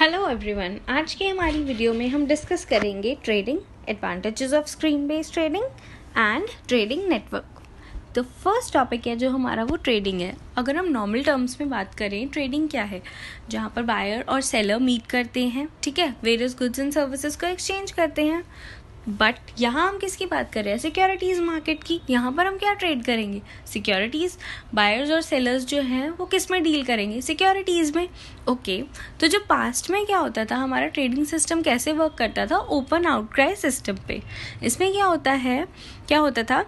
hello everyone आज की हमारी वीडियो में हम डिस्कस करेंगे trading advantages of screen based trading and trading network तो फर्स्ट टॉपिक है जो हमारा वो ट्रेडिंग है अगर हम नॉर्मल टर्म्स में बात करें ट्रेडिंग क्या है जहाँ पर बायर और सेलर मीट करते हैं ठीक है वेरियस गुड्स एंड सर्विसेज को एक्सचेंज करते हैं बट यहाँ हम किसकी बात कर रहे हैं सिक्योरिटीज़ मार्केट की यहाँ पर हम क्या ट्रेड करेंगे सिक्योरिटीज़ बायर्स और सेलर्स जो हैं वो किस में डील करेंगे सिक्योरिटीज़ में ओके okay, तो जो पास्ट में क्या होता था हमारा ट्रेडिंग सिस्टम कैसे वर्क करता था ओपन आउटक्राई सिस्टम पे इसमें क्या होता है क्या होता था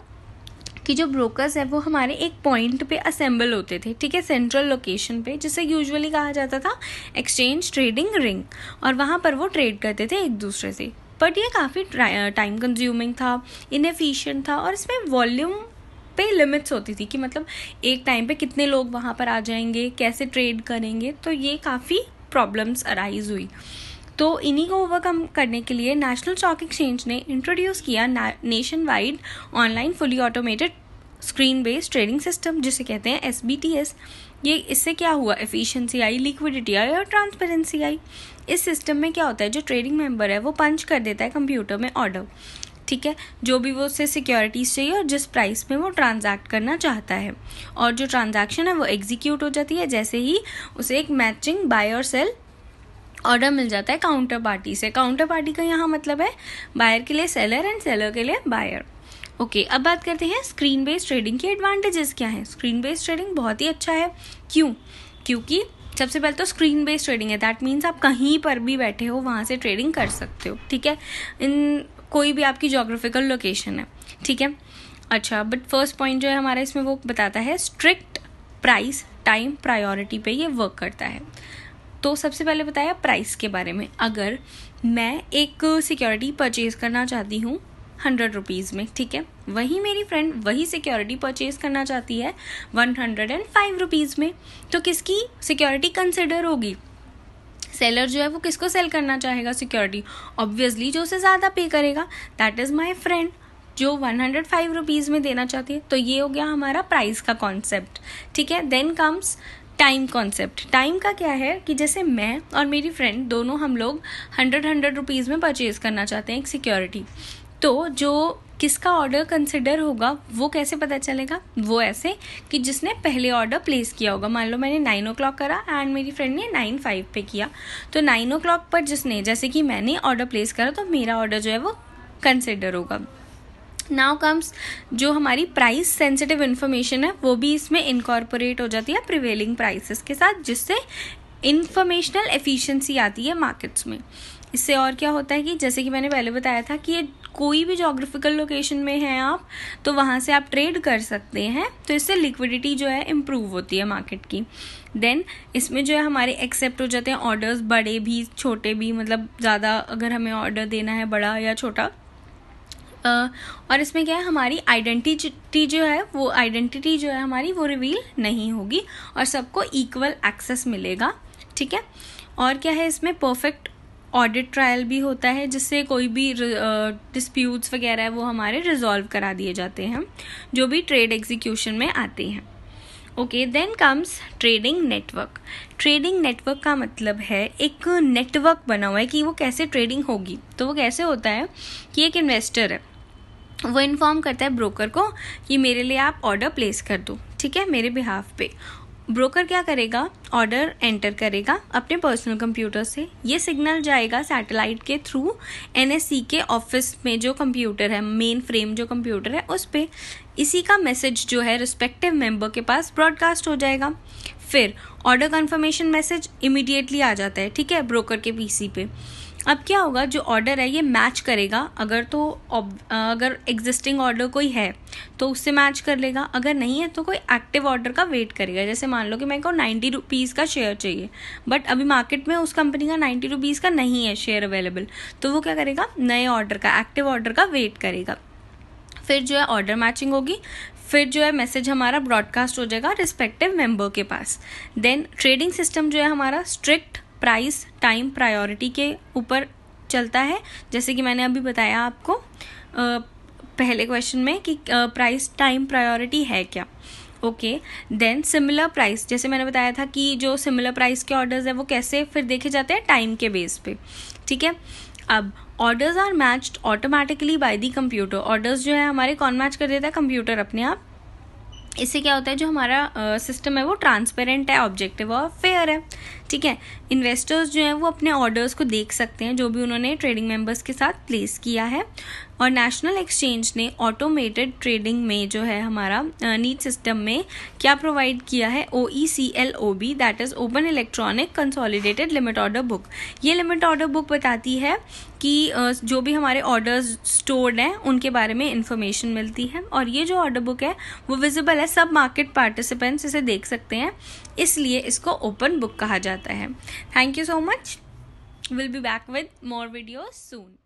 कि जो ब्रोकर्स हैं वो हमारे एक पॉइंट पे असेंबल होते थे ठीक है सेंट्रल लोकेशन पे जिसे यूजुअली कहा जाता था एक्सचेंज ट्रेडिंग रिंग और वहाँ पर वो ट्रेड करते थे एक दूसरे से बट ये काफ़ी टाइम कंज्यूमिंग था इनफ़िशियंट था और इसमें वॉल्यूम पे लिमिट्स होती थी कि मतलब एक टाइम पे कितने लोग वहाँ पर आ जाएंगे कैसे ट्रेड करेंगे तो ये काफ़ी प्रॉब्लम्स अराइज हुई तो इन्हीं को ओवरकम करने के लिए नेशनल स्टॉक एक्सचेंज ने इंट्रोड्यूस किया nationwide online fully automated screen based trading system जिसे कहते हैं एस बी टी एस ये इससे क्या हुआ एफिशिएंसी आई लिक्विडिटी आई और ट्रांसपेरेंसी आई इस सिस्टम में क्या होता है जो ट्रेडिंग मेंबर है वो पंच कर देता है कंप्यूटर में ऑर्डर ठीक है जो भी वो उससे सिक्योरिटीज़ चाहिए और जिस प्राइस में वो ट्रांजैक्ट करना चाहता है और जो ट्रांजैक्शन है वो एग्जीक्यूट हो जाती है जैसे ही उसे एक मैचिंग बाय और सेल ऑर्डर मिल जाता है काउंटर पार्टी से काउंटर पार्टी का यहाँ मतलब है बायर के लिए सेलर एंड सेलर के लिए बायर ओके okay, अब बात करते हैं स्क्रीन बेस्ड ट्रेडिंग के एडवांटेजेस क्या हैं स्क्रीन बेस्ड ट्रेडिंग बहुत ही अच्छा है क्यों क्योंकि सबसे पहले तो स्क्रीन बेस्ड ट्रेडिंग है दैट मीन्स आप कहीं पर भी बैठे हो वहाँ से ट्रेडिंग कर सकते हो ठीक है इन कोई भी आपकी जोग्राफिकल लोकेशन है ठीक है अच्छा बट फर्स्ट पॉइंट जो है हमारा इसमें वो बताता है स्ट्रिक्ट प्राइस टाइम प्रायोरिटी पे ये वर्क करता है तो सबसे पहले बताया प्राइस के बारे में अगर मैं एक सिक्योरिटी परचेज करना चाहती हूँ हंड्रेड रुपीज़ में ठीक है वही मेरी फ्रेंड वही सिक्योरिटी परचेज करना चाहती है one hundred and five rupees में तो किसकी सिक्योरिटी कंसिडर होगी सेलर जो है वो किसको सेल करना चाहेगा सिक्योरिटी ऑब्वियसली जो उसे ज़्यादा पे करेगा दैट इज़ माई फ्रेंड जो वन हंड्रेड फाइव रुपीज़ में देना चाहती है तो ये हो गया हमारा प्राइस का कॉन्सेप्ट ठीक है then comes time concept time का क्या है कि जैसे मैं और मेरी फ्रेंड दोनों हम लोग हंड्रेड हंड्रेड रुपीज़ में परचेज़ करना चाहते हैं एक सिक्योरिटी तो जो किसका ऑर्डर कंसिडर होगा वो कैसे पता चलेगा वो ऐसे कि जिसने पहले ऑर्डर प्लेस किया होगा मान लो मैंने nine o'clock and मेरी फ्रेंड ने नाइन फाइव पे किया तो नाइन ओ क्लॉक पर जिसने जैसे कि मैंने ऑर्डर प्लेस करा तो मेरा ऑर्डर जो है वो कंसिडर होगा नाउ कम्स जो हमारी प्राइस सेंसिटिव इन्फॉर्मेशन है वो भी इसमें इनकॉर्पोरेट हो जाती है प्रिवेलिंग प्राइसेस के साथ जिससे इन्फॉर्मेशनल एफिशिएंसी आती है मार्केट्स में इससे और क्या होता है कि जैसे कि मैंने पहले बताया था कि ये कोई भी जोग्राफिकल लोकेशन में हैं आप तो वहाँ से आप ट्रेड कर सकते हैं तो इससे लिक्विडिटी जो है इम्प्रूव होती है मार्केट की देन इसमें जो है हमारे एक्सेप्ट हो जाते हैं ऑर्डर्स बड़े भी छोटे भी मतलब ज़्यादा अगर हमें ऑर्डर देना है बड़ा या छोटा और इसमें क्या है हमारी आइडेंटिटी जो है वो आइडेंटिटी जो है हमारी वो रिवील नहीं होगी और सबको इक्वल एक्सेस मिलेगा ठीक है और क्या है इसमें परफेक्ट ऑडिट ट्रायल भी होता है जिससे कोई भी डिस्प्यूट्स वगैरह है वो हमारे रिजॉल्व करा दिए जाते हैं जो भी ट्रेड एग्जीक्यूशन में आते हैं okay then comes trading network trading network का मतलब है एक नेटवर्क बना हुआ है कि वो कैसे ट्रेडिंग होगी तो वो कैसे होता है कि एक इन्वेस्टर है वो इन्फॉर्म करता है ब्रोकर को कि मेरे लिए आप ऑर्डर प्लेस कर दो ठीक है मेरे बिहाफ पे ब्रोकर क्या करेगा ऑर्डर एंटर करेगा अपने पर्सनल कंप्यूटर से ये सिग्नल जाएगा सैटेलाइट के थ्रू एन के ऑफिस में जो कंप्यूटर है मेन फ्रेम जो कंप्यूटर है उस पर इसी का मैसेज जो है रिस्पेक्टिव मेंबर के पास ब्रॉडकास्ट हो जाएगा फिर ऑर्डर कंफर्मेशन मैसेज इमिडिएटली आ जाता है ठीक है ब्रोकर के पीसी पे अब क्या होगा जो ऑर्डर है ये मैच करेगा अगर तो अगर एग्जिस्टिंग ऑर्डर कोई है तो उससे मैच कर लेगा अगर नहीं है तो कोई एक्टिव ऑर्डर का वेट करेगा जैसे मान लो कि मेरे को नाइन्टी रुपीज़ का शेयर चाहिए बट अभी मार्केट में उस कंपनी का नाइन्टी रुपीज़ का नहीं है शेयर अवेलेबल तो वो क्या करेगा नए ऑर्डर का एक्टिव ऑर्डर का वेट करेगा फिर जो है ऑर्डर मैचिंग होगी फिर जो है मैसेज हमारा ब्रॉडकास्ट हो जाएगा रिस्पेक्टिव मेंबर के पास देन ट्रेडिंग सिस्टम जो है हमारा स्ट्रिक्ट प्राइस टाइम प्रायोरिटी के ऊपर चलता है जैसे कि मैंने अभी बताया आपको पहले क्वेश्चन में कि प्राइस टाइम प्रायोरिटी है क्या ओके देन सिमिलर प्राइस जैसे मैंने बताया था कि जो सिमिलर प्राइस के ऑर्डर्स है वो कैसे फिर देखे जाते हैं टाइम के बेस पे ठीक है अब orders are matched automatically by the computer orders जो है हमारे कौन मैच कर देता है कंप्यूटर अपने आप इससे क्या होता है जो हमारा सिस्टम uh, है वो ट्रांसपेरेंट है ऑब्जेक्टिव और फेयर है ठीक है इन्वेस्टर्स जो हैं वो अपने ऑर्डर्स को देख सकते हैं जो भी उन्होंने ट्रेडिंग मेंबर्स के साथ प्लेस किया है और नेशनल एक्सचेंज ने ऑटोमेटेड ट्रेडिंग में जो है हमारा नीट सिस्टम में क्या प्रोवाइड किया है O E C L O B that is open electronic consolidated limit order book ये लिमिट ऑर्डर बुक बताती है कि जो भी हमारे ऑर्डर्स स्टोर्ड हैं उनके बारे में इंफॉर्मेशन मिलती है और ये जो ऑर्डर बुक है वो विजिबल है सब मार्केट पार्टिसिपेंट्स इसे देख सकते हैं इसलिए इसको ओपन बुक कहा जाता है जाता है thank you so much will be back with more video soon